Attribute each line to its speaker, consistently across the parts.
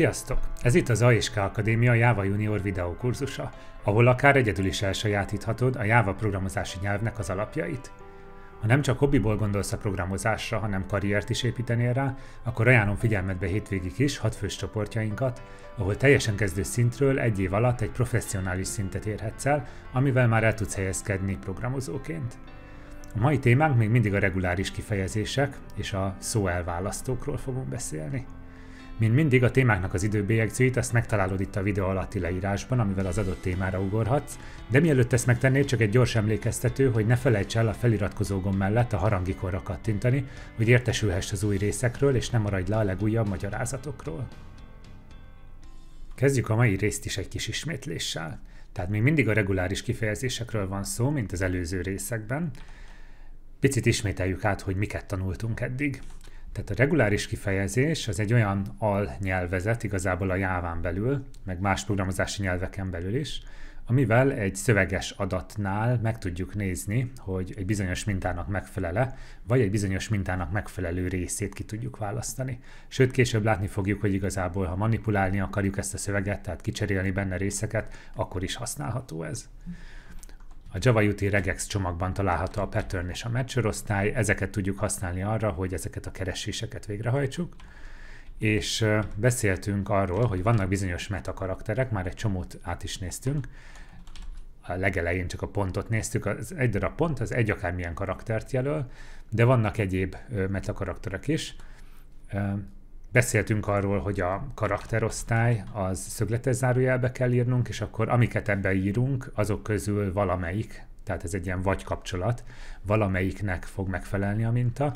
Speaker 1: Sziasztok! Ez itt az AISK Akadémia Java Junior videókurzusa, ahol akár egyedül is elsajátíthatod a Java programozási nyelvnek az alapjait. Ha nem csak hobbiból gondolsz a programozásra, hanem karriert is építenél rá, akkor ajánlom figyelmetbe hétvégig is hatfős csoportjainkat, ahol teljesen kezdő szintről egy év alatt egy professzionális szintet érhetsz el, amivel már el tudsz helyezkedni programozóként. A mai témánk még mindig a reguláris kifejezések és a szó elválasztókról fogunk beszélni. Mint mindig a témáknak az időbélyegzőit azt megtalálod itt a videó alatti leírásban, amivel az adott témára ugorhatsz, de mielőtt ezt megtennéd, csak egy gyors emlékeztető, hogy ne felejts el a feliratkozó gomb mellett a harangikorra kattintani, hogy értesülhess az új részekről, és ne maradj le a legújabb magyarázatokról. Kezdjük a mai részt is egy kis ismétléssel. Tehát még mindig a reguláris kifejezésekről van szó, mint az előző részekben. Picit ismételjük át, hogy miket tanultunk eddig. Tehát a reguláris kifejezés az egy olyan alnyelvezet igazából a jáván belül, meg más programozási nyelveken belül is, amivel egy szöveges adatnál meg tudjuk nézni, hogy egy bizonyos mintának megfelele, vagy egy bizonyos mintának megfelelő részét ki tudjuk választani. Sőt, később látni fogjuk, hogy igazából, ha manipulálni akarjuk ezt a szöveget, tehát kicserélni benne részeket, akkor is használható ez. A Java UT regex csomagban található a pattern és a matcher osztály, ezeket tudjuk használni arra, hogy ezeket a kereséseket végrehajtsuk, és beszéltünk arról, hogy vannak bizonyos meta karakterek, már egy csomót át is néztünk, a legelején csak a pontot néztük, az egy darab pont, az egy akármilyen karaktert jelöl, de vannak egyéb meta karakterek is, Beszéltünk arról, hogy a karakterosztály az szögletes zárójelbe kell írnunk, és akkor amiket ebbe írunk, azok közül valamelyik, tehát ez egy ilyen vagy kapcsolat, valamelyiknek fog megfelelni a minta.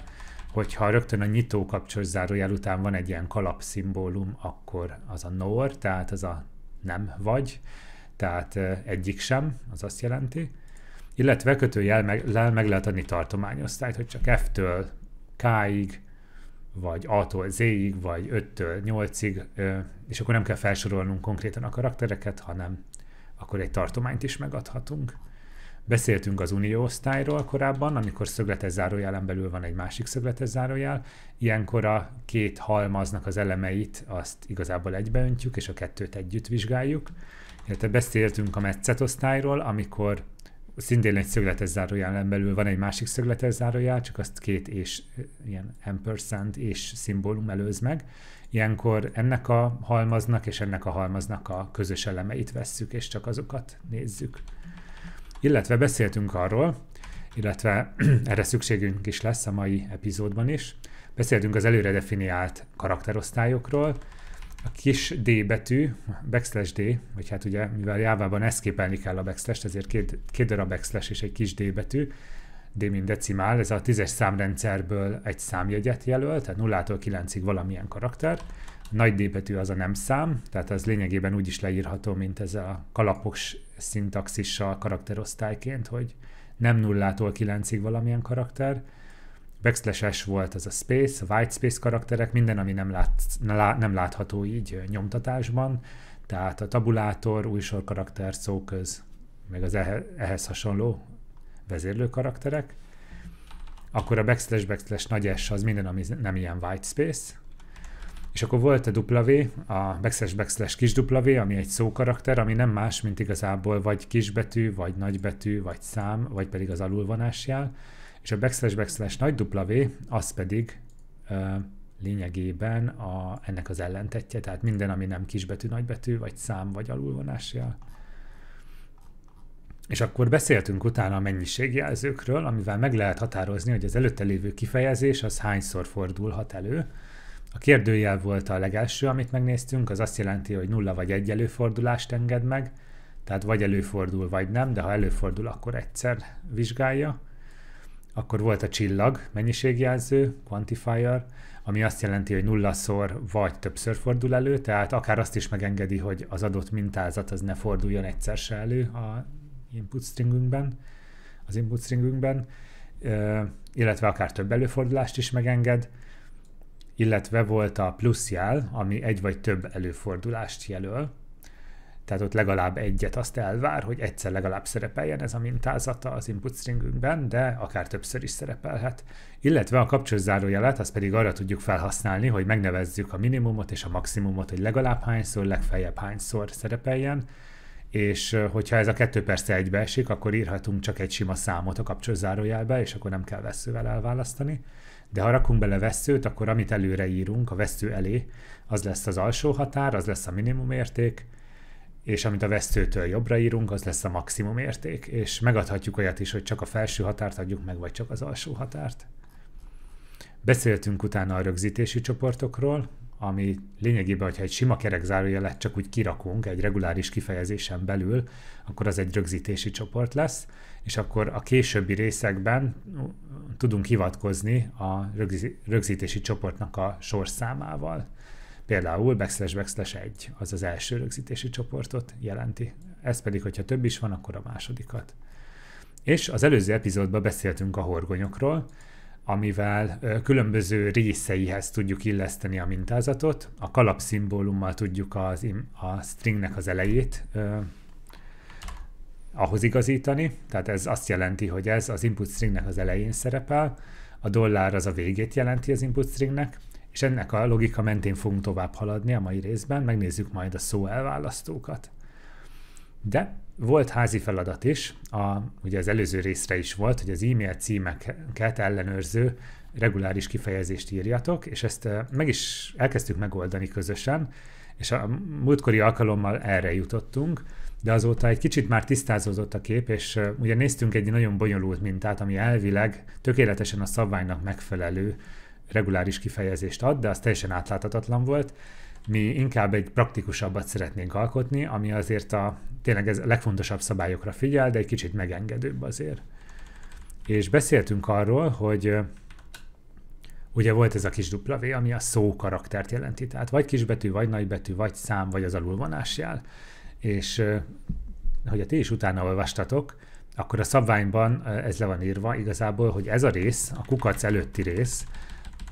Speaker 1: Hogyha rögtön a nyitó kapcsolat zárójel után van egy ilyen kalapszimbólum, akkor az a nor, tehát az a nem vagy, tehát egyik sem, az azt jelenti. Illetve kötőjel meg, meg lehet adni tartományosztályt, hogy csak F-től K-ig, vagy A-tól Z-ig, vagy 5-től 8-ig, és akkor nem kell felsorolnunk konkrétan a karaktereket, hanem akkor egy tartományt is megadhatunk. Beszéltünk az unió osztályról korábban, amikor szögletes zárójelen belül van egy másik szögletes zárójel. Ilyenkor a két halmaznak az elemeit azt igazából egybeöntjük, és a kettőt együtt vizsgáljuk. Illetve beszéltünk a metszet osztályról, amikor szintén egy szögletes zárójelen belül van egy másik szögletes zárójel, csak azt két és ilyen ampersand és szimbólum előz meg. Ilyenkor ennek a halmaznak és ennek a halmaznak a közös elemeit vesszük, és csak azokat nézzük. Illetve beszéltünk arról, illetve erre szükségünk is lesz a mai epizódban is, beszéltünk az előre definiált karakterosztályokról, a kis D betű, backslash D, vagy hát ugye, mivel Jávában eszképelni kell a backslash ezért két, két darab backslash és egy kis D betű, D mint decimál, ez a tízes számrendszerből egy számjegyet jelöl, tehát 0-tól 9-ig valamilyen karakter. A nagy D betű az a nem szám, tehát az lényegében úgy is leírható, mint ez a kalapos szintaxissal karakterosztályként, hogy nem 0-tól 9-ig valamilyen karakter, backslash volt az a space, a white space karakterek, minden, ami nem, lát, nem látható így nyomtatásban, tehát a tabulátor, új sor karakter, szóköz, meg az ehhez hasonló vezérlő karakterek, akkor a backslash backslash nagy S az minden, ami nem ilyen white space, és akkor volt a W, a backslash backslash kis W, ami egy szókarakter, ami nem más, mint igazából vagy kisbetű, vagy nagybetű, vagy szám, vagy pedig az alulvonásjel, és a backslash backslash nagy W, az pedig ö, lényegében a, ennek az ellentetje, tehát minden, ami nem kisbetű, nagybetű, vagy szám, vagy alulvonásjel. És akkor beszéltünk utána a mennyiségjelzőkről, amivel meg lehet határozni, hogy az előtte lévő kifejezés az hányszor fordulhat elő. A kérdőjel volt a legelső, amit megnéztünk, az azt jelenti, hogy nulla vagy egy előfordulást enged meg, tehát vagy előfordul, vagy nem, de ha előfordul, akkor egyszer vizsgálja akkor volt a csillag mennyiségjelző, quantifier, ami azt jelenti, hogy nullaszor vagy többször fordul elő, tehát akár azt is megengedi, hogy az adott mintázat az ne forduljon egyszer se elő a input stringünkben, az input stringünkben, illetve akár több előfordulást is megenged, illetve volt a plusz jel, ami egy vagy több előfordulást jelöl, tehát ott legalább egyet azt elvár, hogy egyszer legalább szerepeljen ez a mintázata az input stringünkben, de akár többször is szerepelhet. Illetve a kapcsolzárójelet, azt pedig arra tudjuk felhasználni, hogy megnevezzük a minimumot és a maximumot, hogy legalább hányszor, legfeljebb hányszor szerepeljen, és hogyha ez a kettő persze egybeesik, akkor írhatunk csak egy sima számot a kapcsolzárójelbe, és akkor nem kell veszővel elválasztani. De ha rakunk bele veszőt, akkor amit előre írunk, a vesző elé, az lesz az alsó határ, az lesz a minimum érték, és amit a vesztőtől jobbra írunk, az lesz a maximum érték, és megadhatjuk olyat is, hogy csak a felső határt adjuk meg, vagy csak az alsó határt. Beszéltünk utána a rögzítési csoportokról, ami lényegében, hogyha egy sima lett, csak úgy kirakunk egy reguláris kifejezésen belül, akkor az egy rögzítési csoport lesz, és akkor a későbbi részekben tudunk hivatkozni a rögzítési csoportnak a sorszámával. Például backslash backslash 1 az az első rögzítési csoportot jelenti. Ez pedig, hogyha több is van, akkor a másodikat. És az előző epizódban beszéltünk a horgonyokról, amivel különböző részeihez tudjuk illeszteni a mintázatot. A kalap szimbólummal tudjuk az, a stringnek az elejét ahhoz igazítani, tehát ez azt jelenti, hogy ez az input stringnek az elején szerepel, a dollár az a végét jelenti az input stringnek, és ennek a logika mentén fogunk tovább haladni a mai részben, megnézzük majd a szó elválasztókat. De volt házi feladat is, a, ugye az előző részre is volt, hogy az e-mail címeket ellenőrző reguláris kifejezést írjatok, és ezt meg is elkezdtük megoldani közösen, és a múltkori alkalommal erre jutottunk, de azóta egy kicsit már tisztázódott a kép, és ugye néztünk egy nagyon bonyolult mintát, ami elvileg tökéletesen a szabványnak megfelelő, reguláris kifejezést ad, de az teljesen átláthatatlan volt. Mi inkább egy praktikusabbat szeretnénk alkotni, ami azért a tényleg ez a legfontosabb szabályokra figyel, de egy kicsit megengedőbb azért. És beszéltünk arról, hogy ugye volt ez a kis W, ami a szó karaktert jelenti, tehát vagy kisbetű, vagy nagybetű, vagy szám, vagy az jel. És hogy ti is utána olvastatok, akkor a szabványban ez le van írva igazából, hogy ez a rész, a kukac előtti rész,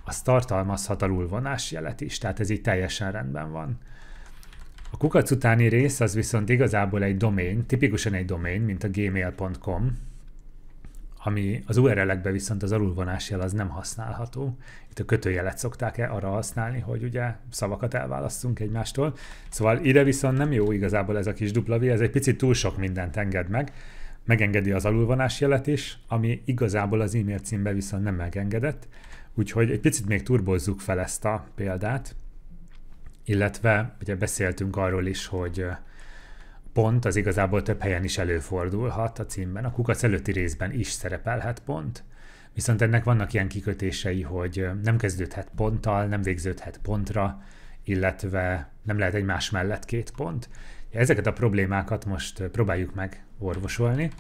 Speaker 1: az tartalmazhat alulvonás jelet is, tehát ez így teljesen rendben van. A kukac utáni rész az viszont igazából egy domain, tipikusan egy domain, mint a gmail.com, ami az URL-ekbe viszont az jel az nem használható. Itt a kötőjelet szokták -e arra használni, hogy ugye szavakat elválasztunk egymástól. Szóval ide viszont nem jó igazából ez a kis dupla v, ez egy picit túl sok mindent enged meg. Megengedi az alulvonás jelet is, ami igazából az e-mail címbe viszont nem megengedett. Úgyhogy egy picit még turbozzuk fel ezt a példát, illetve ugye beszéltünk arról is, hogy pont az igazából több helyen is előfordulhat a címben, a kukac előtti részben is szerepelhet pont, viszont ennek vannak ilyen kikötései, hogy nem kezdődhet ponttal, nem végződhet pontra, illetve nem lehet egymás mellett két pont. Ezeket a problémákat most próbáljuk meg orvosolni,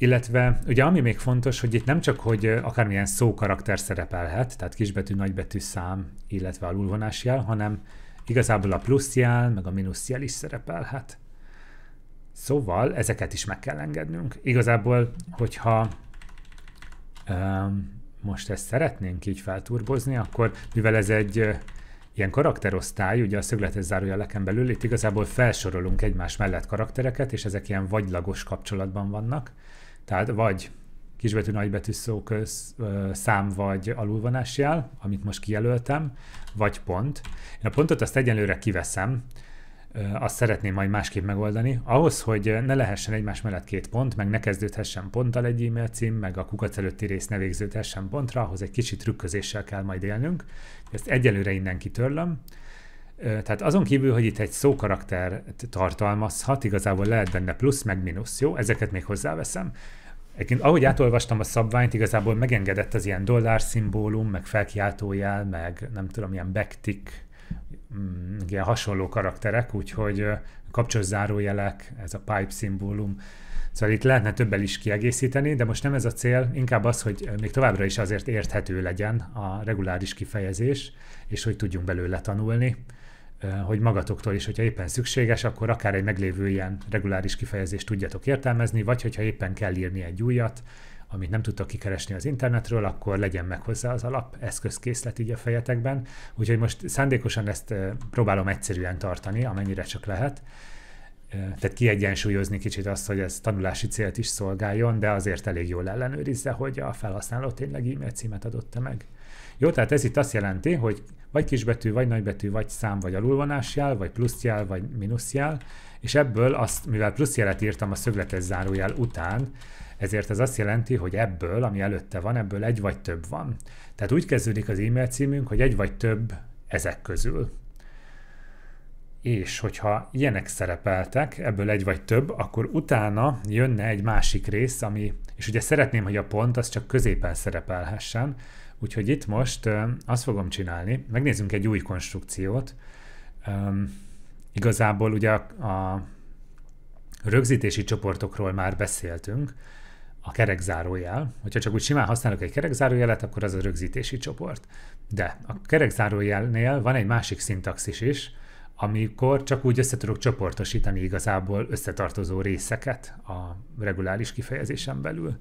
Speaker 1: illetve ugye ami még fontos, hogy itt nem csak, hogy akármilyen szó karakter szerepelhet, tehát kisbetű, nagybetű szám, illetve alulvonás jel, hanem igazából a plusz jel, meg a mínusz jel is szerepelhet. Szóval ezeket is meg kell engednünk. Igazából, hogyha um, most ezt szeretnénk így felturbozni, akkor mivel ez egy ilyen karakterosztály, ugye a szögletes zárója leken belül, itt igazából felsorolunk egymás mellett karaktereket, és ezek ilyen vagylagos kapcsolatban vannak, tehát vagy kisbetű nagybetű ö, szám vagy alulvonásjel, amit most kijelöltem, vagy pont. Én a pontot azt egyenlőre kiveszem, azt szeretném majd másképp megoldani. Ahhoz, hogy ne lehessen egymás mellett két pont, meg ne kezdődhessen ponttal egy e-mail cím, meg a kukac előtti rész ne végződhessen pontra, ahhoz egy kicsit trükközéssel kell majd élnünk. Ezt egyenlőre innen kitörlöm. Tehát azon kívül, hogy itt egy szókarakter tartalmazhat, igazából lehet benne plusz, meg mínusz, jó? Ezeket még hozzáveszem. Egyébként ahogy átolvastam a szabványt, igazából megengedett az ilyen dollár szimbólum, meg felkiáltójel, meg nem tudom, ilyen backtick, mm, ilyen hasonló karakterek, úgyhogy kapcsolat zárójelek, ez a pipe szimbólum, Szóval itt lehetne többel is kiegészíteni, de most nem ez a cél, inkább az, hogy még továbbra is azért érthető legyen a reguláris kifejezés, és hogy tudjunk belőle tanulni. Eh, hogy magatoktól is, hogyha éppen szükséges, akkor akár egy meglévő ilyen reguláris kifejezést tudjatok értelmezni, vagy hogyha éppen kell írni egy újat, amit nem tudtak kikeresni az internetről, akkor legyen meg hozzá az alap eszközkészlet így a fejetekben. Úgyhogy most szándékosan ezt eh, próbálom egyszerűen tartani, amennyire csak lehet. Eh, tehát kiegyensúlyozni kicsit azt, hogy ez tanulási célt is szolgáljon, de azért elég jól ellenőrizze, hogy a felhasználó tényleg e-mail címet adotta meg. Jó, tehát ez itt azt jelenti, hogy vagy kisbetű, vagy nagybetű, vagy szám, vagy alulvonásjel, vagy pluszjel, vagy mínuszjel, és ebből azt, mivel pluszjelet írtam a szögletes zárójel után, ezért ez azt jelenti, hogy ebből, ami előtte van, ebből egy vagy több van. Tehát úgy kezdődik az e-mail címünk, hogy egy vagy több ezek közül. És hogyha ilyenek szerepeltek, ebből egy vagy több, akkor utána jönne egy másik rész, ami, és ugye szeretném, hogy a pont az csak középen szerepelhessen, Úgyhogy itt most azt fogom csinálni, megnézzünk egy új konstrukciót. Um, igazából ugye a, a rögzítési csoportokról már beszéltünk, a kerekzárójel. Hogyha csak úgy simán használok egy kerekzárójelet, akkor az a rögzítési csoport. De a kerekzárójelnél van egy másik szintaxis is, amikor csak úgy össze tudok csoportosítani igazából összetartozó részeket a reguláris kifejezésen belül,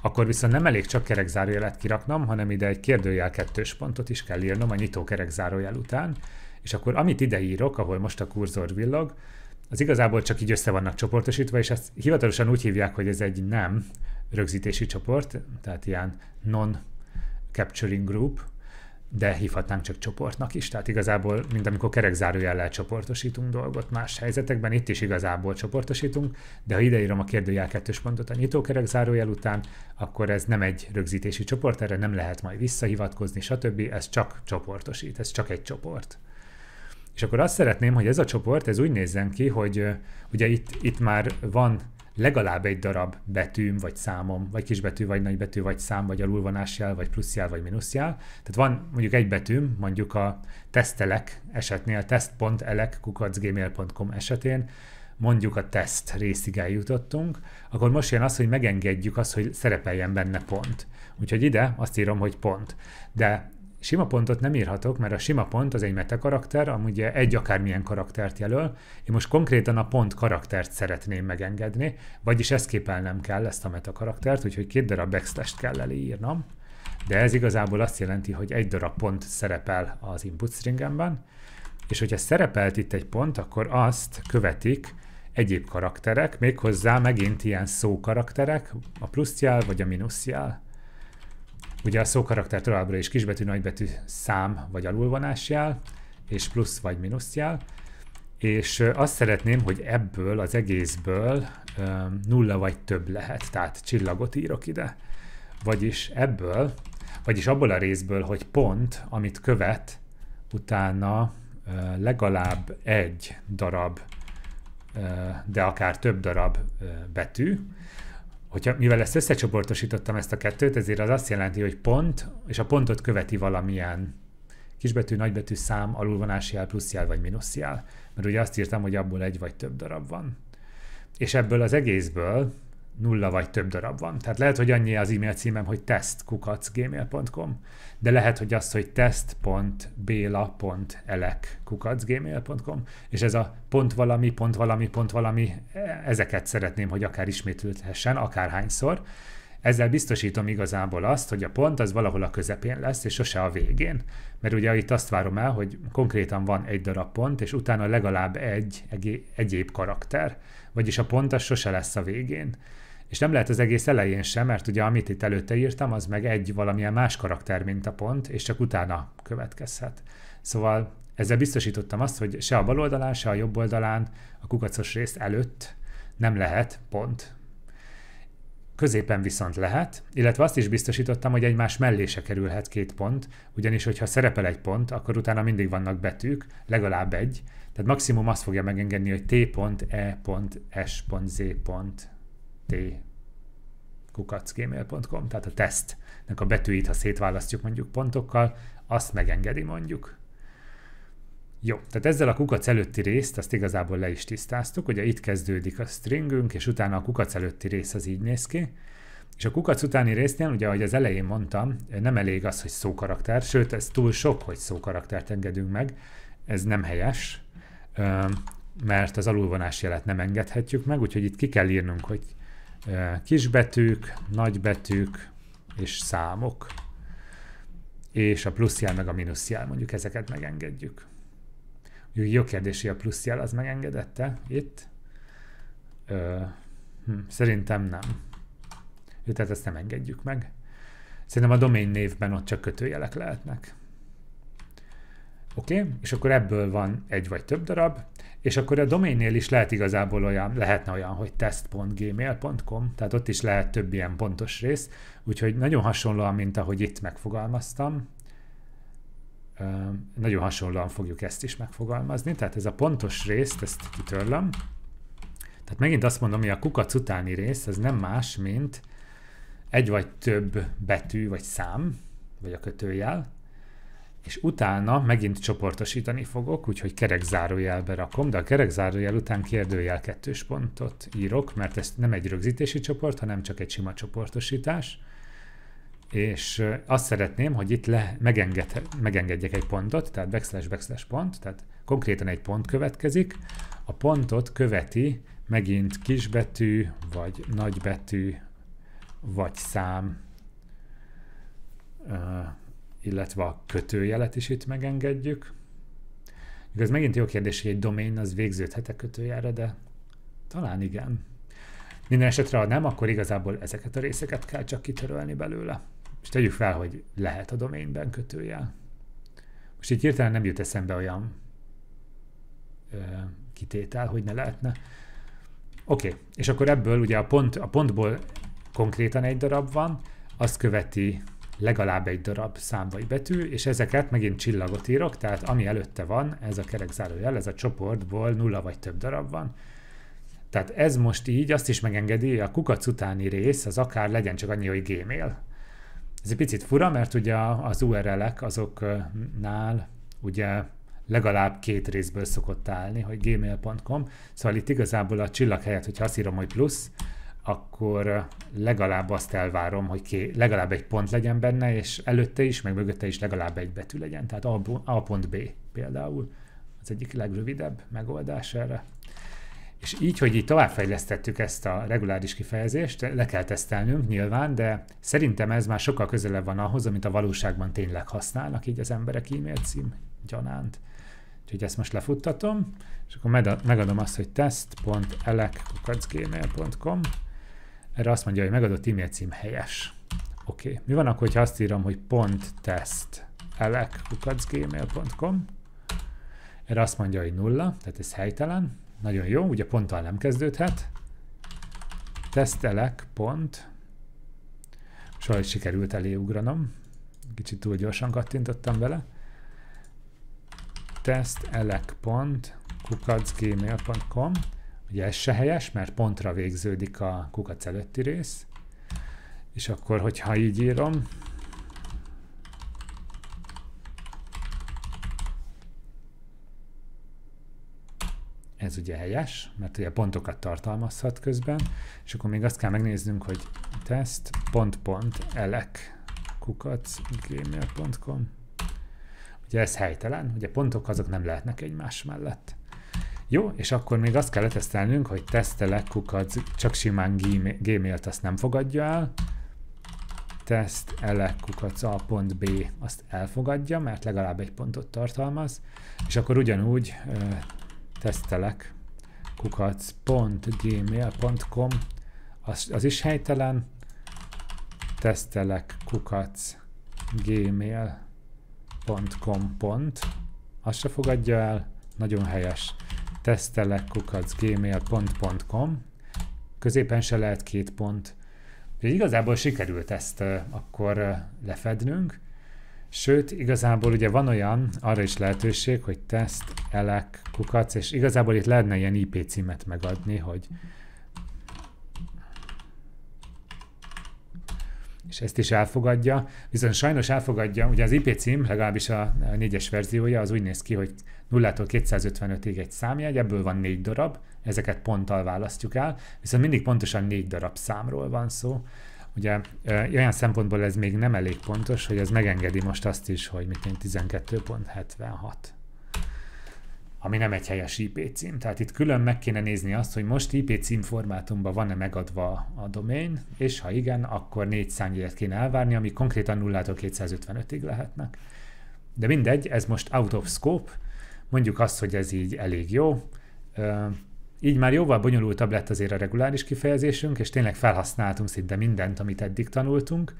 Speaker 1: akkor viszont nem elég csak kerekzárójelet kiraknom, hanem ide egy kérdőjel kettős pontot is kell írnom a nyitó kerekzárójel után, és akkor amit ide írok, ahol most a kurzor villog, az igazából csak így össze vannak csoportosítva, és ezt hivatalosan úgy hívják, hogy ez egy nem rögzítési csoport, tehát ilyen non-capturing group, de hívhatnánk csak csoportnak is, tehát igazából, mint amikor kerekzárójellel csoportosítunk dolgot más helyzetekben, itt is igazából csoportosítunk, de ha ideírom a kérdőjel kettős pontot a nyitó kerekzárójel után, akkor ez nem egy rögzítési csoport, erre nem lehet majd visszahivatkozni, stb. Ez csak csoportosít, ez csak egy csoport. És akkor azt szeretném, hogy ez a csoport, ez úgy nézzen ki, hogy ugye itt, itt már van legalább egy darab betűm, vagy számom, vagy kisbetű, vagy nagybetű, vagy szám, vagy alulvonásjel, vagy pluszjel, vagy mínuszjel. Tehát van mondjuk egy betűm, mondjuk a tesztelek esetnél, test.elek.gmail.com esetén, mondjuk a teszt részig eljutottunk, akkor most jön az, hogy megengedjük azt, hogy szerepeljen benne pont. Úgyhogy ide azt írom, hogy pont. De Sima pontot nem írhatok, mert a sima pont az egy meta karakter, amúgy egy akármilyen karaktert jelöl. Én most konkrétan a pont karaktert szeretném megengedni, vagyis ezt képelnem kell, ezt a meta karaktert, úgyhogy két darab backslash kell elírnom. De ez igazából azt jelenti, hogy egy darab pont szerepel az input stringemben, és hogyha szerepelt itt egy pont, akkor azt követik egyéb karakterek, méghozzá megint ilyen szó karakterek, a jel vagy a jel. Ugye a szókarakter továbbra is kisbetű, nagybetű, szám vagy alulvonásjel, és plusz vagy mínuszjel, és azt szeretném, hogy ebből az egészből nulla vagy több lehet, tehát csillagot írok ide. Vagyis ebből, vagyis abból a részből, hogy pont, amit követ, utána legalább egy darab, de akár több darab betű, hogyha, mivel ezt összecsoportosítottam ezt a kettőt, ezért az azt jelenti, hogy pont, és a pontot követi valamilyen kisbetű, nagybetű szám, alulvonás jel, plusz jel vagy mínusz jel. Mert ugye azt írtam, hogy abból egy vagy több darab van. És ebből az egészből nulla vagy több darab van. Tehát lehet, hogy annyi az e-mail címem, hogy testkukacgmail.com, de lehet, hogy azt, hogy test.bela.elek.kukacgmail.com, és ez a pont valami, pont valami, pont valami, ezeket szeretném, hogy akár ismétlődhessen, akárhányszor. Ezzel biztosítom igazából azt, hogy a pont az valahol a közepén lesz, és sose a végén. Mert ugye itt azt várom el, hogy konkrétan van egy darab pont, és utána legalább egy egyéb karakter. Vagyis a pont az sose lesz a végén és nem lehet az egész elején sem, mert ugye amit itt előtte írtam, az meg egy valamilyen más karakter, mint a pont, és csak utána következhet. Szóval ezzel biztosítottam azt, hogy se a bal oldalán, se a jobb oldalán a kukacos rész előtt nem lehet pont. Középen viszont lehet, illetve azt is biztosítottam, hogy egymás mellé se kerülhet két pont, ugyanis hogyha szerepel egy pont, akkor utána mindig vannak betűk, legalább egy, tehát maximum azt fogja megengedni, hogy T pont, E pont, S pont, Z pont, t kukacgmail.com, tehát a tesztnek a betűit, ha szétválasztjuk mondjuk pontokkal, azt megengedi mondjuk. Jó, tehát ezzel a kukac előtti részt, azt igazából le is tisztáztuk, ugye itt kezdődik a stringünk, és utána a kukac előtti rész az így néz ki, és a kukac utáni résznél, ugye ahogy az elején mondtam, nem elég az, hogy szókarakter, sőt, ez túl sok, hogy szókaraktert engedünk meg, ez nem helyes, mert az alulvonás jelet nem engedhetjük meg, úgyhogy itt ki kell írnunk, hogy Eh, kisbetűk, nagybetűk és számok, és a pluszjel meg a mínuszjel, mondjuk ezeket megengedjük. Úgyhogy jó kérdési a pluszjel, az megengedette itt? Ö, hm, szerintem nem. Jó, tehát ezt nem engedjük meg. Szerintem a domain névben ott csak kötőjelek lehetnek. Oké, okay? és akkor ebből van egy vagy több darab, és akkor a domainnél is lehet igazából olyan, lehetne olyan, hogy test.gmail.com, tehát ott is lehet több ilyen pontos rész, úgyhogy nagyon hasonlóan, mint ahogy itt megfogalmaztam, nagyon hasonlóan fogjuk ezt is megfogalmazni, tehát ez a pontos részt, ezt kitörlöm, tehát megint azt mondom, hogy a kukac utáni rész, ez nem más, mint egy vagy több betű, vagy szám, vagy a kötőjel, és utána megint csoportosítani fogok, úgyhogy kerek zárójelbe rakom, de a kerek zárójel után kérdőjel kettős pontot írok, mert ez nem egy rögzítési csoport, hanem csak egy sima csoportosítás. És azt szeretném, hogy itt le, megenged, megengedjek egy pontot, tehát backslash backslash pont, tehát konkrétan egy pont következik, a pontot követi megint kisbetű, vagy nagybetű, vagy szám, illetve a kötőjelet is itt megengedjük. Ez megint jó kérdés, hogy egy domain az végződhet-e kötőjelre, de talán igen. Minden esetre, ha nem, akkor igazából ezeket a részeket kell csak kitörölni belőle. És tegyük fel, hogy lehet a domainben kötőjel. Most így hirtelen nem jut eszembe olyan ö, kitétel, hogy ne lehetne. Oké, okay. és akkor ebből ugye a, pont, a pontból konkrétan egy darab van, azt követi legalább egy darab szám vagy betű, és ezeket megint csillagot írok, tehát ami előtte van, ez a kerekzárójel, ez a csoportból nulla vagy több darab van. Tehát ez most így azt is megengedi, a kukac utáni rész az akár legyen csak annyi, hogy gmail. Ez egy picit fura, mert ugye az URL-ek azoknál ugye legalább két részből szokott állni, hogy gmail.com, szóval itt igazából a csillag helyett, hogyha azt írom, hogy plusz, akkor eh, legalább azt elvárom, hogy ké, legalább egy pont legyen benne, és előtte is, meg mögötte is legalább egy betű legyen. Tehát A, A pont B például az egyik legrövidebb megoldás erre. És így, hogy így továbbfejlesztettük ezt a reguláris kifejezést, le kell tesztelnünk nyilván, de szerintem ez már sokkal közelebb van ahhoz, amit a valóságban tényleg használnak így az emberek e-mail cím gyanánt. Úgyhogy ezt most lefuttatom, és akkor megadom azt, hogy test.elek.gmail.com erre azt mondja, hogy megadott e-mail cím helyes. Oké. Okay. Mi van akkor, ha azt írom, hogy pont test elekukacgmail.com Erre azt mondja, hogy nulla, tehát ez helytelen. Nagyon jó, ugye ponttal nem kezdődhet. Tesztelek pont. Soha sikerült eléugranom. Kicsit túl gyorsan kattintottam bele. Tesztelek pont kukacgmail.com Ugye ez se helyes, mert pontra végződik a kukac előtti rész, és akkor, hogyha így írom, ez ugye helyes, mert ugye pontokat tartalmazhat közben, és akkor még azt kell megnéznünk, hogy test pont pont elek kukac gmail.com Ugye ez helytelen, ugye pontok azok nem lehetnek egymás mellett. Jó, és akkor még azt kell letesztelnünk, hogy tesztelek kukac, csak simán gmail azt nem fogadja el. Teszt b, azt elfogadja, mert legalább egy pontot tartalmaz. És akkor ugyanúgy ö, tesztelek kukac.gmail.com az, az is helytelen. Tesztelek kukac gmail.com pont. Azt se fogadja el. Nagyon helyes tesztelekkukac.gmail.com középen se lehet két pont. Úgyhogy igazából sikerült ezt akkor lefednünk, Sőt, igazából ugye van olyan, arra is lehetőség, hogy teszt, elek, kukac, és igazából itt lehetne ilyen IP címet megadni, hogy és ezt is elfogadja, viszont sajnos elfogadja, ugye az IP cím, legalábbis a négyes verziója, az úgy néz ki, hogy 0-tól 255-ig egy számjegy, ebből van négy darab, ezeket ponttal választjuk el, viszont mindig pontosan négy darab számról van szó. Ugye olyan szempontból ez még nem elég pontos, hogy ez megengedi most azt is, hogy mit 12.76 ami nem egy helyes IP cím. Tehát itt külön meg kéne nézni azt, hogy most IP cím formátumban van-e megadva a domain, és ha igen, akkor négy számjegyet kéne elvárni, ami konkrétan 0-tól 255-ig lehetnek. De mindegy, ez most out of scope, mondjuk azt, hogy ez így elég jó. Így már jóval bonyolultabb lett azért a reguláris kifejezésünk, és tényleg felhasználtunk szinte mindent, amit eddig tanultunk.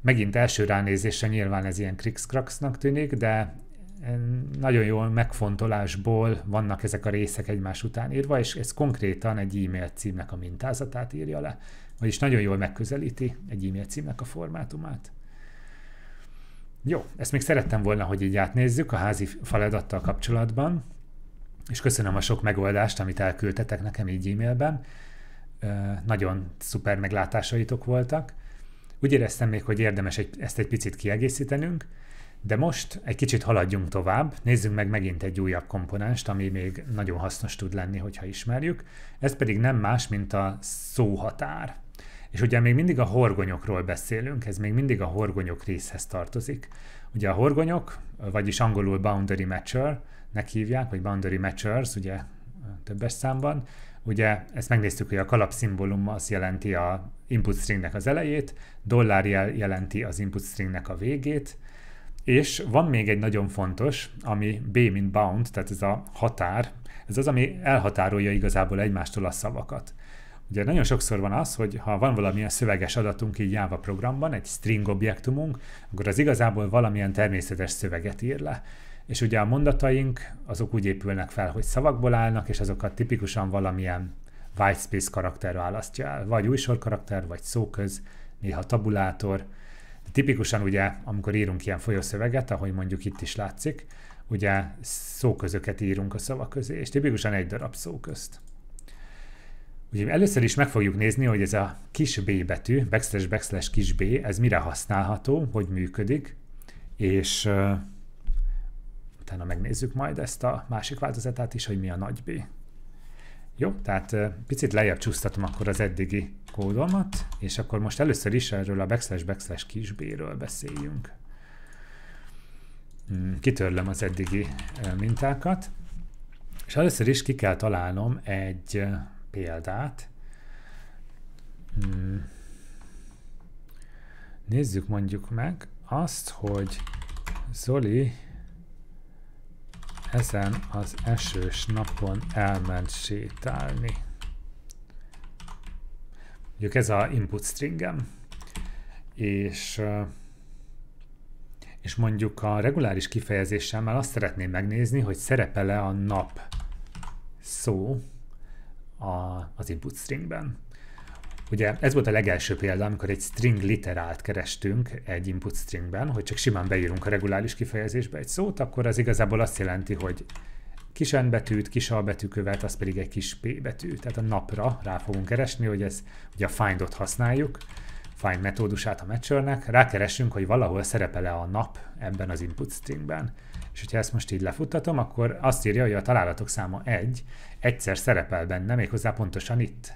Speaker 1: Megint első ránézésre nyilván ez ilyen krikszkraksznak tűnik, de nagyon jól megfontolásból vannak ezek a részek egymás után írva, és ez konkrétan egy e-mail címnek a mintázatát írja le, vagyis nagyon jól megközelíti egy e-mail címnek a formátumát. Jó, ezt még szerettem volna, hogy így átnézzük a házi feladattal kapcsolatban, és köszönöm a sok megoldást, amit elküldtetek nekem így e-mailben. Nagyon szuper meglátásaitok voltak. Úgy éreztem még, hogy érdemes ezt egy picit kiegészítenünk, de most egy kicsit haladjunk tovább, nézzünk meg megint egy újabb komponenst, ami még nagyon hasznos tud lenni, hogyha ismerjük. Ez pedig nem más, mint a szóhatár. És ugye még mindig a horgonyokról beszélünk, ez még mindig a horgonyok részhez tartozik. Ugye a horgonyok, vagyis angolul boundary matcher-nek hívják, vagy boundary matchers, ugye többes számban, Ugye ezt megnéztük, hogy a kalap szimbólum az jelenti a input stringnek az elejét, dollár jel jelenti az input stringnek a végét, és van még egy nagyon fontos, ami B, mint bound, tehát ez a határ, ez az, ami elhatárolja igazából egymástól a szavakat. Ugye nagyon sokszor van az, hogy ha van valamilyen szöveges adatunk így Java programban, egy string objektumunk, akkor az igazából valamilyen természetes szöveget ír le. És ugye a mondataink azok úgy épülnek fel, hogy szavakból állnak, és azokat tipikusan valamilyen whitespace karakter választja el. Vagy újsor karakter, vagy szóköz, néha tabulátor, Tipikusan ugye, amikor írunk ilyen folyószöveget, ahogy mondjuk itt is látszik, ugye szóközöket írunk a szavak közé, és tipikusan egy darab szóközt. Ugye először is meg fogjuk nézni, hogy ez a kis b betű, backslash backslash kis b, ez mire használható, hogy működik, és uh, utána megnézzük majd ezt a másik változatát is, hogy mi a nagy b. Jó, tehát picit lejjebb csúsztatom akkor az eddigi kódomat, és akkor most először is erről a backslash backslash kisbéről beszéljünk. Hmm, Kitörlöm az eddigi mintákat, és először is ki kell találnom egy példát. Hmm. Nézzük mondjuk meg azt, hogy Zoli ezen az esős napon elment sétálni. Mondjuk ez a input stringem, és, és mondjuk a reguláris kifejezéssel, azt szeretném megnézni, hogy szerepele a nap szó a, az input stringben. Ugye ez volt a legelső példa, amikor egy string literált kerestünk egy input stringben, hogy csak simán beírunk a reguláris kifejezésbe egy szót, akkor az igazából azt jelenti, hogy kis N betűt, kis A betűkövet, az pedig egy kis P betű. Tehát a napra rá fogunk keresni, hogy ez ugye a findot használjuk, find metódusát a matchernek, rákeresünk, hogy valahol szerepele a nap ebben az input stringben. És hogyha ezt most így lefuttatom, akkor azt írja, hogy a találatok száma 1 egy, egyszer szerepel benne, méghozzá pontosan itt.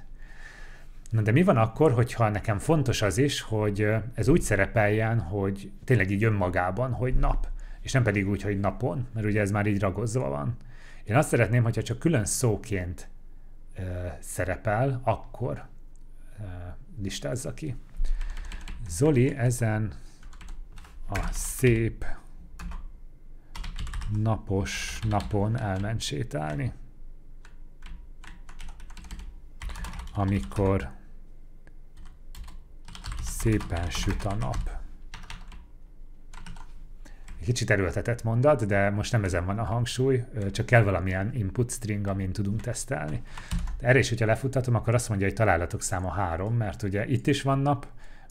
Speaker 1: Na de mi van akkor, hogyha nekem fontos az is, hogy ez úgy szerepeljen, hogy tényleg így önmagában, hogy nap, és nem pedig úgy, hogy napon, mert ugye ez már így ragozva van. Én azt szeretném, hogyha csak külön szóként ö, szerepel, akkor ö, listázza ki. Zoli ezen a szép napos napon elment sétálni. Amikor Szépen süt a nap. Kicsit erőltetett mondat, de most nem ezen van a hangsúly, csak kell valamilyen input string, amin tudunk tesztelni. Erre is, hogyha lefuttatom, akkor azt mondja, hogy találatok száma 3, mert ugye itt is van nap,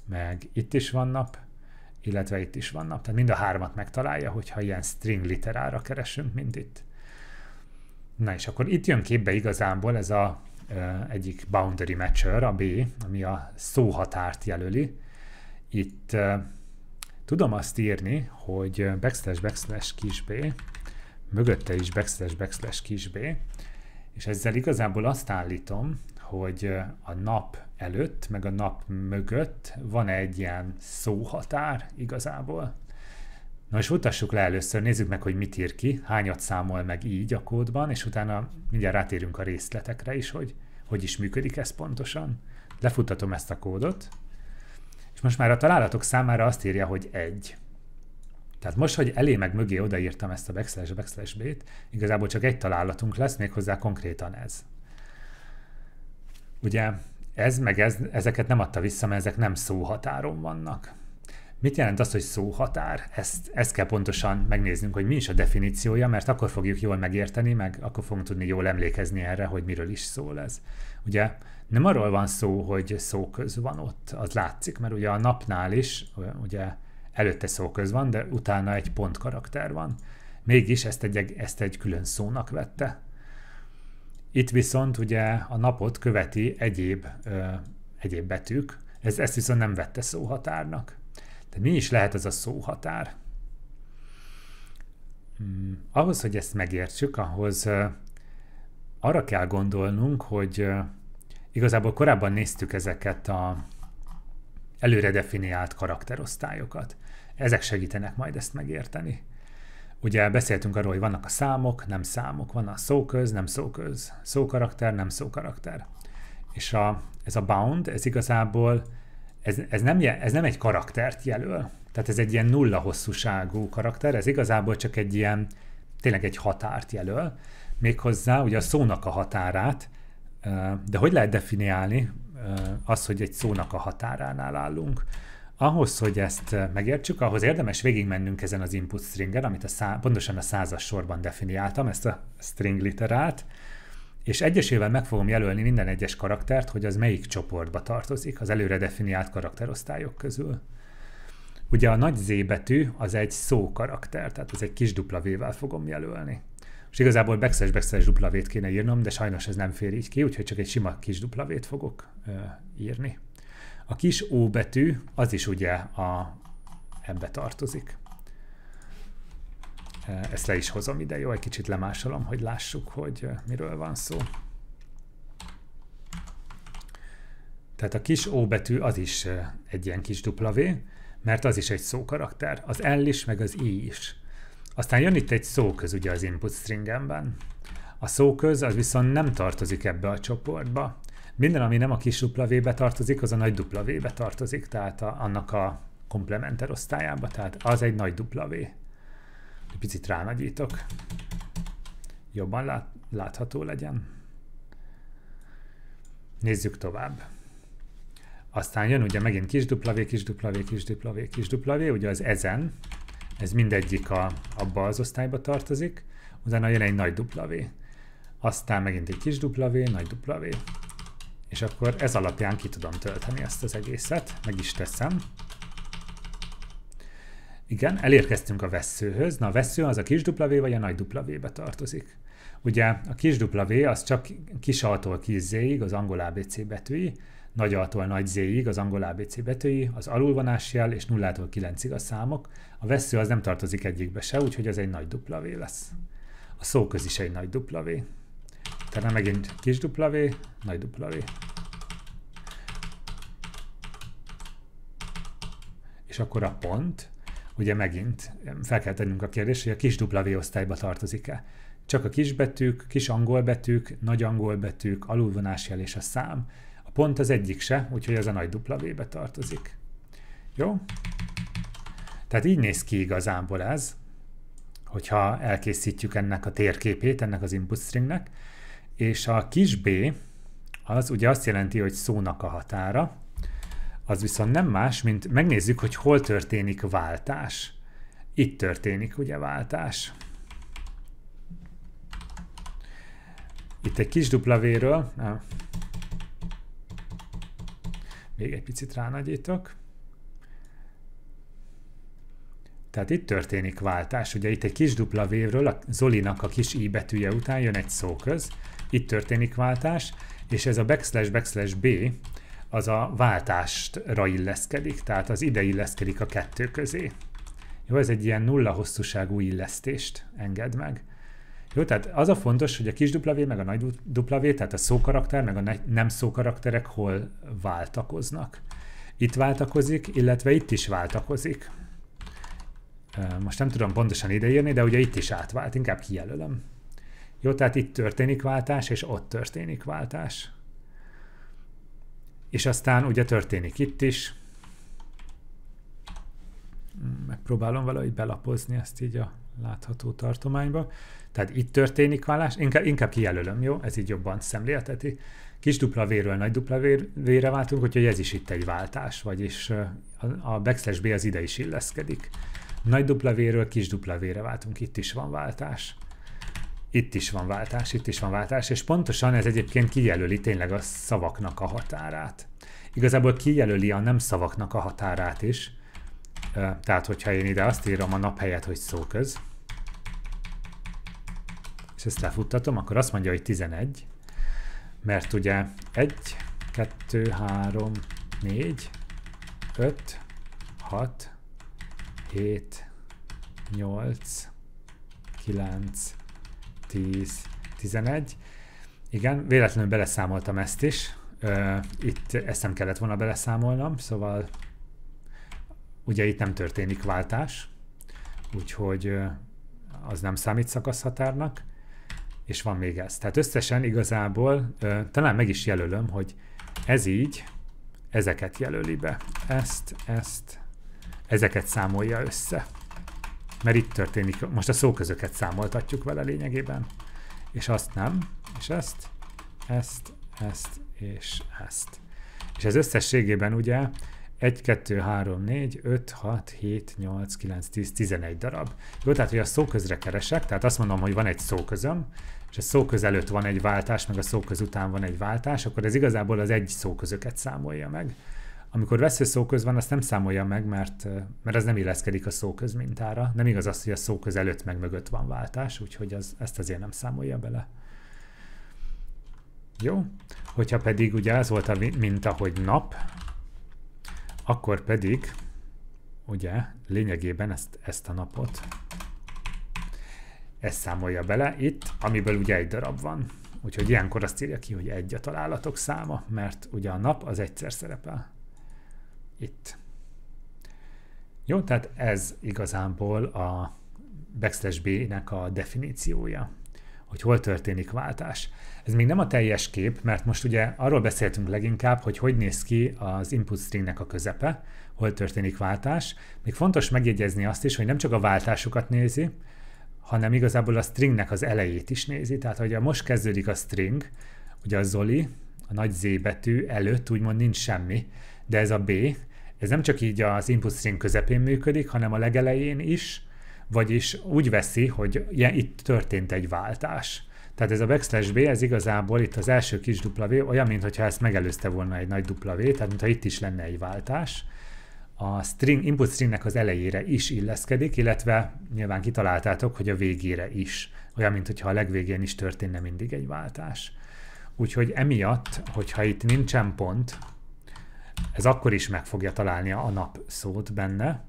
Speaker 1: meg itt is van nap, illetve itt is van nap. Tehát mind a hármat megtalálja, hogyha ilyen string literára keresünk, mint itt. Na és akkor itt jön képbe igazából ez a egyik boundary matcher, a B, ami a szóhatárt jelöli, itt eh, tudom azt írni, hogy backslash backslash kis b, mögötte is backslash backslash kis b, és ezzel igazából azt állítom, hogy eh, a nap előtt, meg a nap mögött van egy ilyen szóhatár igazából. Na és utassuk le először, nézzük meg, hogy mit ír ki, hányat számol meg így a kódban, és utána mindjárt rátérünk a részletekre is, hogy hogy is működik ez pontosan. Lefuttatom ezt a kódot, most már a találatok számára azt írja, hogy egy. Tehát most, hogy elé meg mögé odaírtam ezt a backslash backslash b-t, igazából csak egy találatunk lesz, méghozzá konkrétan ez. Ugye ez meg ez, ezeket nem adta vissza, mert ezek nem szóhatáron vannak. Mit jelent az, hogy szóhatár? Ezt, ezt kell pontosan megnéznünk, hogy mi is a definíciója, mert akkor fogjuk jól megérteni, meg akkor fogunk tudni jól emlékezni erre, hogy miről is szól ez. Ugye nem arról van szó, hogy szóköz van ott, az látszik, mert ugye a napnál is, ugye előtte szóköz van, de utána egy pont karakter van. Mégis ezt egy, ezt egy külön szónak vette. Itt viszont ugye a napot követi egyéb, ö, egyéb betűk, ez, ezt viszont nem vette szóhatárnak. De mi is lehet ez a szóhatár? Hmm, ahhoz, hogy ezt megértsük, ahhoz ö, arra kell gondolnunk, hogy ö, igazából korábban néztük ezeket a előre definiált karakterosztályokat. Ezek segítenek majd ezt megérteni. Ugye beszéltünk arról, hogy vannak a számok, nem számok, van a szóköz, nem szóköz, szókarakter, nem szókarakter. És a, ez a bound, ez igazából, ez, ez, nem, ez nem egy karaktert jelöl, tehát ez egy ilyen nulla hosszúságú karakter, ez igazából csak egy ilyen, tényleg egy határt jelöl, méghozzá ugye a szónak a határát, de hogy lehet definiálni az, hogy egy szónak a határánál állunk? Ahhoz, hogy ezt megértsük, ahhoz érdemes végigmennünk ezen az input stringen, amit a szá- pontosan a százas sorban definiáltam, ezt a string literát, és egyesével meg fogom jelölni minden egyes karaktert, hogy az melyik csoportba tartozik az előre definiált karakterosztályok közül. Ugye a nagy Z betű az egy szó karakter, tehát ez egy kis dupla V-vel fogom jelölni. És igazából backslash backslash dupla vét kéne írnom, de sajnos ez nem fér így ki, úgyhogy csak egy sima kis dupla vét fogok ö, írni. A kis O betű, az is ugye a, ebbe tartozik. Ezt le is hozom ide, jó, egy kicsit lemásolom, hogy lássuk, hogy miről van szó. Tehát a kis O betű az is egy ilyen kis dupla V, mert az is egy szókarakter, az L is, meg az I is. Aztán jön itt egy szóköz ugye az input stringemben. A szóköz az viszont nem tartozik ebbe a csoportba. Minden, ami nem a kis v be tartozik, az a nagy v be tartozik, tehát a, annak a komplementer osztályába, tehát az egy nagy Egy Picit ránagyítok, jobban lát, látható legyen. Nézzük tovább. Aztán jön ugye megint kis V, kis V, kis V, kis V, ugye az ezen, ez mindegyik a, abba az osztályba tartozik, utána jön egy nagy W, aztán megint egy kis W, nagy W, és akkor ez alapján ki tudom tölteni ezt az egészet, meg is teszem. Igen, elérkeztünk a veszőhöz. Na a vesző az a kis W vagy a nagy W-be tartozik. Ugye a kis W az csak kis A-tól kis Z-ig, az angol ABC betűi, nagy A-tól nagy Z-ig az angol ABC betűi, az alulvonás jel és 0-tól 9-ig a számok. A vesző az nem tartozik egyikbe se, úgyhogy ez egy nagy W lesz. A szóköz is egy nagy W. Tehát nem megint kis W, nagy W. És akkor a pont, ugye megint fel kell tennünk a kérdés, hogy a kis W osztályba tartozik-e. Csak a kisbetűk, kis angol betűk, nagy angol betűk, alulvonásjel és a szám pont az egyik se, úgyhogy ez a nagy W-be tartozik. Jó? Tehát így néz ki igazából ez, hogyha elkészítjük ennek a térképét, ennek az input stringnek, és a kis b az ugye azt jelenti, hogy szónak a határa, az viszont nem más, mint megnézzük, hogy hol történik váltás. Itt történik ugye váltás. Itt egy kis W-ről, még egy picit ránagyítok. Tehát itt történik váltás, ugye itt egy kis dupla vévről a Zolinak a kis i betűje után jön egy szóköz, itt történik váltás, és ez a backslash backslash b az a váltástra illeszkedik, tehát az ide illeszkedik a kettő közé. Jó, ez egy ilyen nulla hosszúságú illesztést enged meg. Jó, tehát az a fontos, hogy a kis W meg a nagy W, tehát a szókarakter meg a nem szókarakterek hol váltakoznak. Itt váltakozik, illetve itt is váltakozik. Most nem tudom pontosan ideírni, de ugye itt is átvált, inkább kijelölöm. Jó, tehát itt történik váltás, és ott történik váltás. És aztán ugye történik itt is. Megpróbálom valahogy belapozni ezt így a látható tartományba. Tehát itt történik vállás, inkább, inkább kijelölöm, jó? Ez így jobban szemlélteti. Kis dupla vérről nagy dupla vér, vére váltunk, úgyhogy ez is itt egy váltás, vagyis a, backslash B az ide is illeszkedik. Nagy dupla vérről kis dupla vére váltunk, itt is van váltás. Itt is van váltás, itt is van váltás, és pontosan ez egyébként kijelöli tényleg a szavaknak a határát. Igazából kijelöli a nem szavaknak a határát is, tehát, hogyha én ide azt írom a nap helyett, hogy szó köz, és ezt lefuttatom, akkor azt mondja, hogy 11, mert ugye 1, 2, 3, 4, 5, 6, 7, 8, 9, 10, 11. Igen, véletlenül beleszámoltam ezt is. Itt ezt nem kellett volna beleszámolnom, szóval Ugye itt nem történik váltás, úgyhogy az nem számít szakaszhatárnak, és van még ez. Tehát összesen igazából talán meg is jelölöm, hogy ez így, ezeket jelöli be. Ezt, ezt, ezeket számolja össze. Mert itt történik, most a szóközöket számoltatjuk vele lényegében, és azt nem, és ezt, ezt, ezt és ezt. És ez összességében ugye 1, 2, 3, 4, 5, 6, 7, 8, 9, 10, 11 darab. Jó, tehát hogy a szóközre keresek, tehát azt mondom, hogy van egy szóközöm, és a szóköz előtt van egy váltás, meg a szóköz után van egy váltás, akkor ez igazából az egy szóközöket számolja meg. Amikor vesző szóköz van, azt nem számolja meg, mert, mert az nem illeszkedik a szóköz mintára. Nem igaz az, hogy a szóköz előtt meg mögött van váltás, úgyhogy az, ezt azért nem számolja bele. Jó? Hogyha pedig ugye ez volt a minta, hogy nap, akkor pedig, ugye, lényegében ezt, ezt a napot, ezt számolja bele itt, amiből ugye egy darab van. Úgyhogy ilyenkor azt írja ki, hogy egy a találatok száma, mert ugye a nap az egyszer szerepel. Itt. Jó, tehát ez igazából a backslash B-nek a definíciója hogy hol történik váltás. Ez még nem a teljes kép, mert most ugye arról beszéltünk leginkább, hogy hogy néz ki az input stringnek a közepe, hol történik váltás. Még fontos megjegyezni azt is, hogy nem csak a váltásokat nézi, hanem igazából a stringnek az elejét is nézi. Tehát, hogyha most kezdődik a string, ugye a Zoli, a nagy Z betű előtt úgymond nincs semmi, de ez a B, ez nem csak így az input string közepén működik, hanem a legelején is, vagyis úgy veszi, hogy ja, itt történt egy váltás. Tehát ez a backslash b, ez igazából itt az első kis W olyan, mintha ezt megelőzte volna egy nagy W, tehát mintha itt is lenne egy váltás. A string, input stringnek az elejére is illeszkedik, illetve nyilván kitaláltátok, hogy a végére is. Olyan, mintha a legvégén is történne mindig egy váltás. Úgyhogy emiatt, hogyha itt nincsen pont, ez akkor is meg fogja találni a nap szót benne,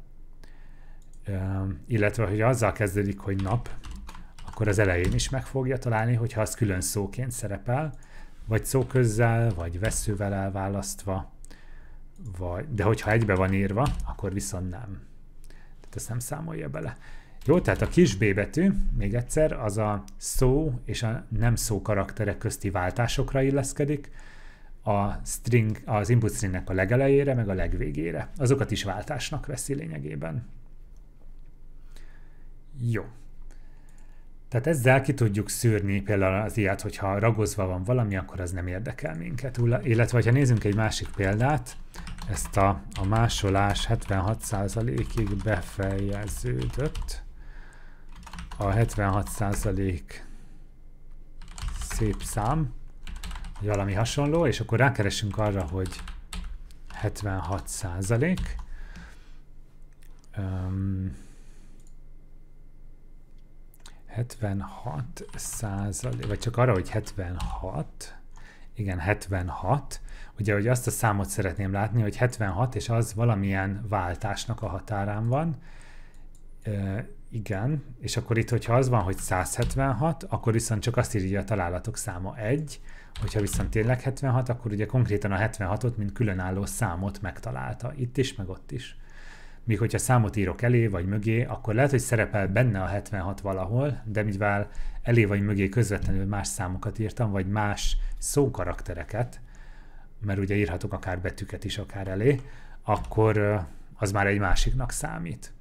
Speaker 1: illetve hogy azzal kezdődik, hogy nap, akkor az elején is meg fogja találni, hogyha az külön szóként szerepel, vagy szóközzel, vagy veszővel elválasztva, vagy, de hogyha egybe van írva, akkor viszont nem. Tehát ezt nem számolja bele. Jó, tehát a kis B betű, még egyszer, az a szó és a nem szó karakterek közti váltásokra illeszkedik, a string, az input stringnek a legelejére, meg a legvégére. Azokat is váltásnak veszi lényegében. Jó. Tehát ezzel ki tudjuk szűrni például az ilyet, hogyha ragozva van valami, akkor az nem érdekel minket. Illetve, ha nézzünk egy másik példát, ezt a, a másolás 76%-ig befejeződött. A 76% szép szám, vagy valami hasonló, és akkor rákeresünk arra, hogy 76%. Um, 76 százalék, vagy csak arra, hogy 76, igen, 76, ugye, hogy azt a számot szeretném látni, hogy 76, és az valamilyen váltásnak a határán van, e, igen, és akkor itt, hogyha az van, hogy 176, akkor viszont csak azt írja a találatok száma 1, hogyha viszont tényleg 76, akkor ugye konkrétan a 76-ot, mint különálló számot megtalálta, itt is, meg ott is míg hogyha számot írok elé vagy mögé, akkor lehet, hogy szerepel benne a 76 valahol, de mivel elé vagy mögé közvetlenül más számokat írtam, vagy más szókaraktereket, mert ugye írhatok akár betűket is akár elé, akkor az már egy másiknak számít.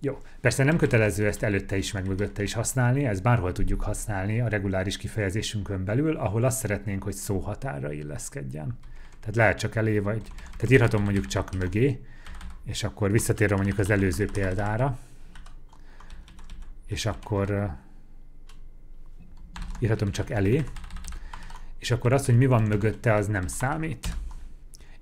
Speaker 1: Jó, persze nem kötelező ezt előtte is, meg mögötte is használni, ezt bárhol tudjuk használni a reguláris kifejezésünkön belül, ahol azt szeretnénk, hogy szó határa illeszkedjen. Tehát lehet csak elé vagy, tehát írhatom mondjuk csak mögé, és akkor visszatérve mondjuk az előző példára, és akkor írhatom csak elé, és akkor az, hogy mi van mögötte, az nem számít.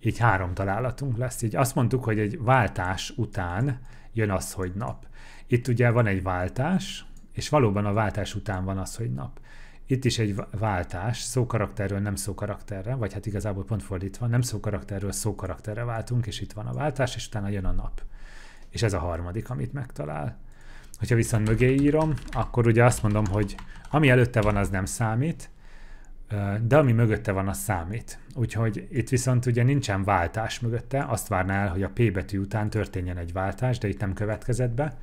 Speaker 1: Így három találatunk lesz. Így azt mondtuk, hogy egy váltás után jön az, hogy nap. Itt ugye van egy váltás, és valóban a váltás után van az, hogy nap itt is egy váltás, szókarakterről nem szókarakterre, vagy hát igazából pont fordítva, nem szókarakterről szókarakterre váltunk, és itt van a váltás, és utána jön a nap. És ez a harmadik, amit megtalál. Hogyha viszont mögé írom, akkor ugye azt mondom, hogy ami előtte van, az nem számít, de ami mögötte van, az számít. Úgyhogy itt viszont ugye nincsen váltás mögötte, azt várná el, hogy a P betű után történjen egy váltás, de itt nem következett be.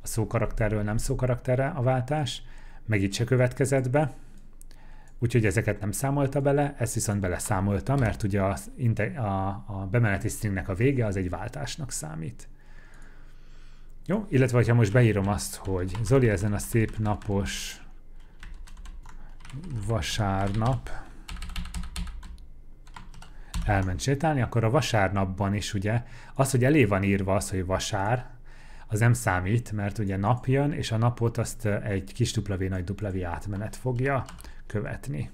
Speaker 1: A szókarakterről nem szókarakterre a váltás, meg itt se következett be, úgyhogy ezeket nem számolta bele, ezt viszont bele számolta, mert ugye a, a, a bemeneti stringnek a vége az egy váltásnak számít. Jó, illetve ha most beírom azt, hogy Zoli ezen a szép napos vasárnap elment sétálni, akkor a vasárnapban is ugye az, hogy elé van írva az, hogy vasár, az nem számít, mert ugye nap jön, és a napot azt egy kis W nagy W átmenet fogja követni.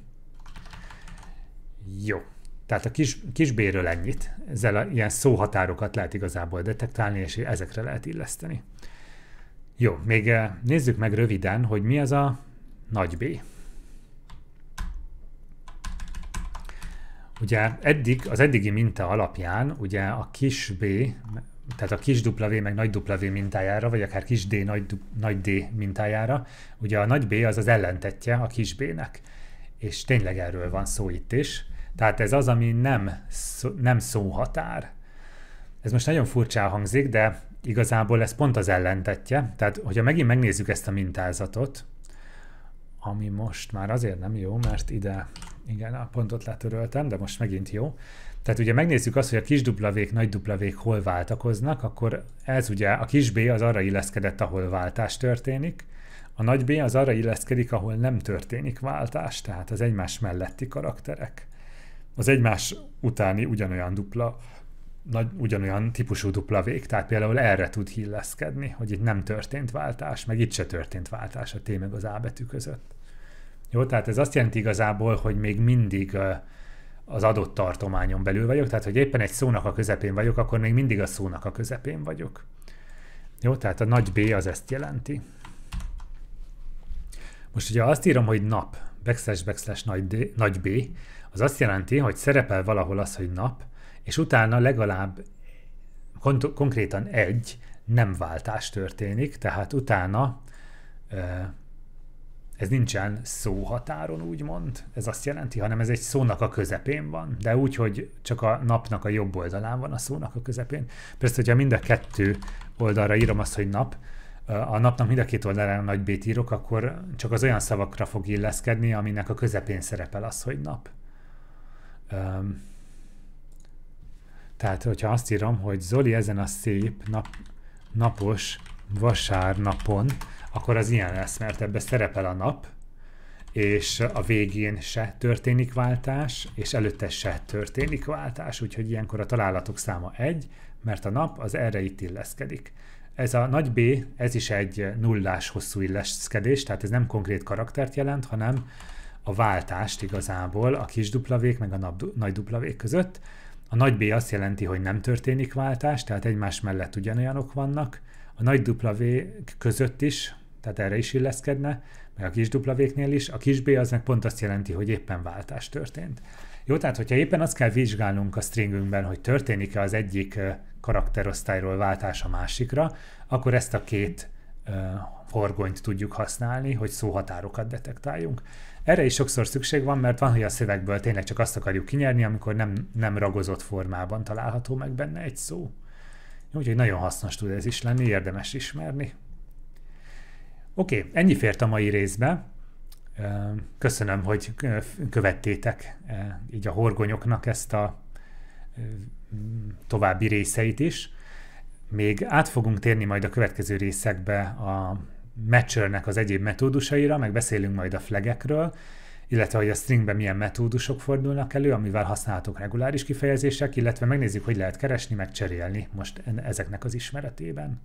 Speaker 1: Jó. Tehát a kis, kis B-ről ennyit. Ezzel a, ilyen szóhatárokat lehet igazából detektálni, és ezekre lehet illeszteni. Jó, még nézzük meg röviden, hogy mi az a nagy B. Ugye eddig, az eddigi minta alapján ugye a kis b tehát a kis W meg nagy W mintájára, vagy akár kis D, nagy, nagy D mintájára, ugye a nagy B az az ellentetje a kis B-nek. És tényleg erről van szó itt is. Tehát ez az, ami nem, szó, nem szóhatár. Ez most nagyon furcsa hangzik, de igazából ez pont az ellentetje. Tehát, hogyha megint megnézzük ezt a mintázatot, ami most már azért nem jó, mert ide igen, a pontot letöröltem, de most megint jó. Tehát ugye megnézzük azt, hogy a kis duplavék, nagy duplavék hol váltakoznak, akkor ez ugye a kis B az arra illeszkedett, ahol váltás történik, a nagy B az arra illeszkedik, ahol nem történik váltás, tehát az egymás melletti karakterek. Az egymás utáni ugyanolyan dupla, nagy, ugyanolyan típusú dupla vég, tehát például erre tud illeszkedni, hogy itt nem történt váltás, meg itt se történt váltás a T meg az A betű között. Jó, tehát ez azt jelenti igazából, hogy még mindig az adott tartományon belül vagyok, tehát hogy éppen egy szónak a közepén vagyok, akkor még mindig a szónak a közepén vagyok. Jó, tehát a nagy B az ezt jelenti. Most ugye azt írom, hogy nap, backslash backslash nagy, D, nagy B, az azt jelenti, hogy szerepel valahol az, hogy nap, és utána legalább kon- konkrétan egy nem váltás történik, tehát utána ez nincsen szóhatáron, úgymond, ez azt jelenti, hanem ez egy szónak a közepén van, de úgy, hogy csak a napnak a jobb oldalán van a szónak a közepén. Persze, hogyha mind a kettő oldalra írom azt, hogy nap, a napnak mind a két oldalán nagy B-t írok, akkor csak az olyan szavakra fog illeszkedni, aminek a közepén szerepel az, hogy nap. Um, tehát, hogyha azt írom, hogy Zoli ezen a szép nap, napos vasárnapon, akkor az ilyen lesz, mert ebbe szerepel a nap, és a végén se történik váltás, és előtte se történik váltás, úgyhogy ilyenkor a találatok száma egy, mert a nap az erre itt illeszkedik. Ez a nagy B, ez is egy nullás hosszú illeszkedés, tehát ez nem konkrét karaktert jelent, hanem a váltást igazából a kis duplavék meg a nap, nagy duplavék között. A nagy B azt jelenti, hogy nem történik váltás, tehát egymás mellett ugyanolyanok vannak, a nagy W között is, tehát erre is illeszkedne, meg a kis W-knél is, a kis B az meg pont azt jelenti, hogy éppen váltás történt. Jó, tehát hogyha éppen azt kell vizsgálnunk a stringünkben, hogy történik-e az egyik karakterosztályról váltás a másikra, akkor ezt a két uh, forgonyt tudjuk használni, hogy szóhatárokat detektáljunk. Erre is sokszor szükség van, mert van, hogy a szövegből tényleg csak azt akarjuk kinyerni, amikor nem, nem ragozott formában található meg benne egy szó. Úgyhogy nagyon hasznos tud ez is lenni, érdemes ismerni. Oké, okay, ennyi fért a mai részbe. Köszönöm, hogy követtétek így a horgonyoknak ezt a további részeit is. Még át fogunk térni majd a következő részekbe a matchernek az egyéb metódusaira, meg beszélünk majd a flagekről, illetve hogy a stringben milyen metódusok fordulnak elő, amivel használhatók reguláris kifejezések, illetve megnézzük, hogy lehet keresni, meg cserélni most ezeknek az ismeretében.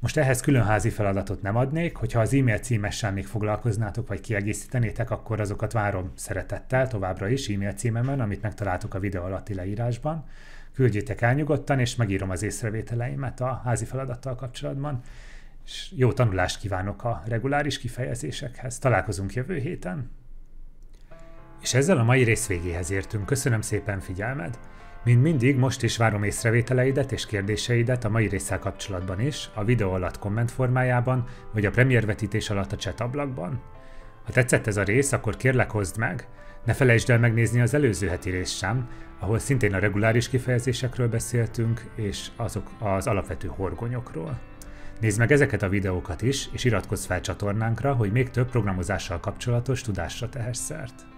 Speaker 1: Most ehhez külön házi feladatot nem adnék, hogyha az e-mail címessel még foglalkoznátok, vagy kiegészítenétek, akkor azokat várom szeretettel továbbra is e-mail címemen, amit megtaláltok a videó alatti leírásban. Küldjétek el nyugodtan, és megírom az észrevételeimet a házi feladattal kapcsolatban. És jó tanulást kívánok a reguláris kifejezésekhez. Találkozunk jövő héten, és ezzel a mai rész végéhez értünk. Köszönöm szépen figyelmed! Mint mindig, most is várom észrevételeidet és kérdéseidet a mai részsel kapcsolatban is, a videó alatt komment formájában, vagy a vetítés alatt a chat ablakban. Ha tetszett ez a rész, akkor kérlek hozd meg, ne felejtsd el megnézni az előző heti rész sem, ahol szintén a reguláris kifejezésekről beszéltünk, és azok az alapvető horgonyokról. Nézd meg ezeket a videókat is, és iratkozz fel csatornánkra, hogy még több programozással kapcsolatos tudásra tehess szert.